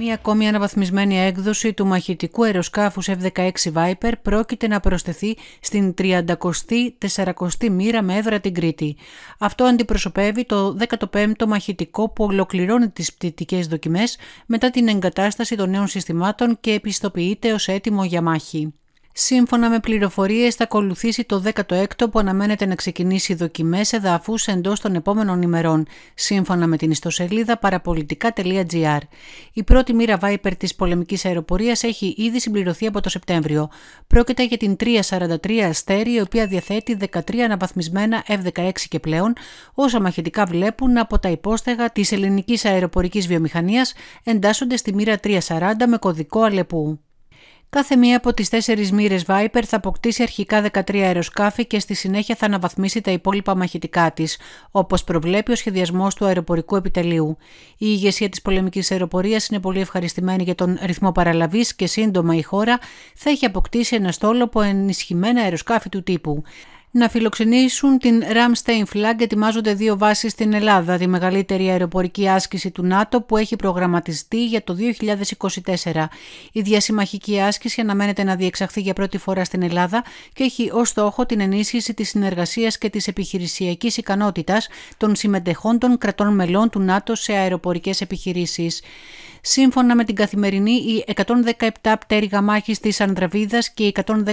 Μία ακόμη αναβαθμισμένη έκδοση του μαχητικού αεροσκάφους F-16 Viper πρόκειται να προσθεθεί στην 30η-40η μοίρα με έδρα την Κρήτη. Αυτό αντιπροσωπεύει το 15ο μαχητικό που ολοκληρώνει τις πτυτικές δοκιμές μετά την εγκατάσταση των νέων συστημάτων και επιστοποιείται ως έτοιμο για μάχη. Σύμφωνα με πληροφορίες θα ακολουθήσει το 16ο που αναμένεται να ξεκινήσει δοκιμές εδαφούς εντός των επόμενων ημερών, σύμφωνα με την ιστοσελίδα παραπολιτικά.gr. Η πρώτη μοίρα Viper της πολεμικής αεροπορίας έχει ήδη συμπληρωθεί από το Σεπτέμβριο. Πρόκειται για την 343 Αστέρη, η οποία διαθέτει 13 αναβαθμισμένα F-16 και πλέον, όσα μαχητικά βλέπουν από τα υπόστεγα της ελληνικής αεροπορικής βιομηχανίας εντάσσονται στη μοίρα 340 με κωδικό Αλεπού. Κάθε μία από τις τέσσερις μοίρες Viper θα αποκτήσει αρχικά 13 αεροσκάφη και στη συνέχεια θα αναβαθμίσει τα υπόλοιπα μαχητικά της, όπως προβλέπει ο σχεδιασμός του αεροπορικού επιτελείου. Η ηγεσία της πολεμικής αεροπορίας είναι πολύ ευχαριστημένη για τον ρυθμό παραλαβής και σύντομα η χώρα θα έχει αποκτήσει ένα στόλο από ενισχυμένα αεροσκάφη του τύπου να φιλοξενήσουν την Ramstein Flag ετοιμάζονται δύο βάσεις στην Ελλάδα, τη μεγαλύτερη αεροπορική άσκηση του ΝΑΤΟ που έχει προγραμματιστεί για το 2024. Η διασημαχική άσκηση αναμένεται να διεξαχθεί για πρώτη φορά στην Ελλάδα και έχει ως στόχο την ενίσχυση της συνεργασίας και της επιχειρησιακής ικανότητας των συμμετεχών των κρατών μελών του ΝΑΤΟ σε αεροπορικές επιχειρήσεις. Σύμφωνα με την καθημερινή, οι 117 πτέρυγα μάχης της Ανδραβίδας και οι 116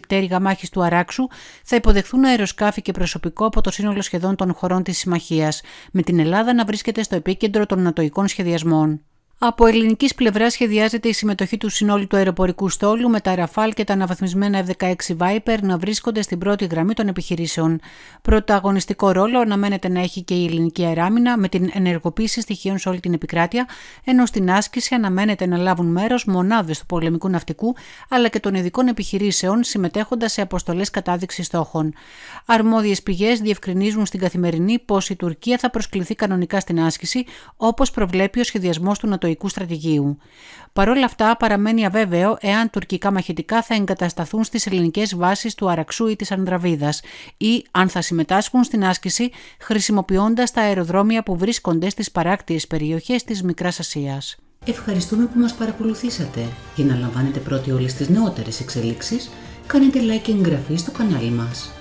πτέρυγα μάχης του Αράξου θα Υποδεχθούν αεροσκάφη και προσωπικό από το σύνολο σχεδόν των χωρών της Συμμαχίας, με την Ελλάδα να βρίσκεται στο επίκεντρο των νατοϊκών σχεδιασμών. Από ελληνικής πλευράς σχεδιάζεται η συμμετοχή του συνόλου του αεροπορικού στόλου με τα Ραφάλ και τα αναβαθμισμένα F-16 Viper να βρίσκονται στην πρώτη γραμμή των επιχειρήσεων. Πρωταγωνιστικό ρόλο αναμένεται να έχει και η ελληνική αεράμινα με την ενεργοποίηση στοιχείων σε όλη την επικράτεια, ενώ στην άσκηση αναμένεται να λάβουν μέρος μονάδες του πολεμικού ναυτικού αλλά και των ειδικών επιχειρήσεων συμμετέχοντας σε αποστολές κατάδειξης στόχων. Αρμόδιες πηγές διευκρινίζουν στην καθημερινή πω η Τουρκία θα προσκληθεί κανονικά στην άσκηση όπως προβλέπει ο σχεδιασμός του στρατοϊκού στρατηγίου. Παρ' όλα αυτά, παραμένει αβέβαιο εάν τουρκικά μαχητικά θα εγκατασταθούν στις ελληνικές βάσεις του Αραξού ή της Ανδραβίδας ή αν θα συμμετάσχουν στην άσκηση χρησιμοποιώντας τα αεροδρόμια που βρίσκονται στις παράκτιες περιοχές της Μικράς Ασίας. Ευχαριστούμε που μας παρακολουθήσατε. Για να λαμβάνετε πρώτοι όλες τις νεότερες εξελίξεις, κάνετε like και εγγραφή στο κανάλι μας.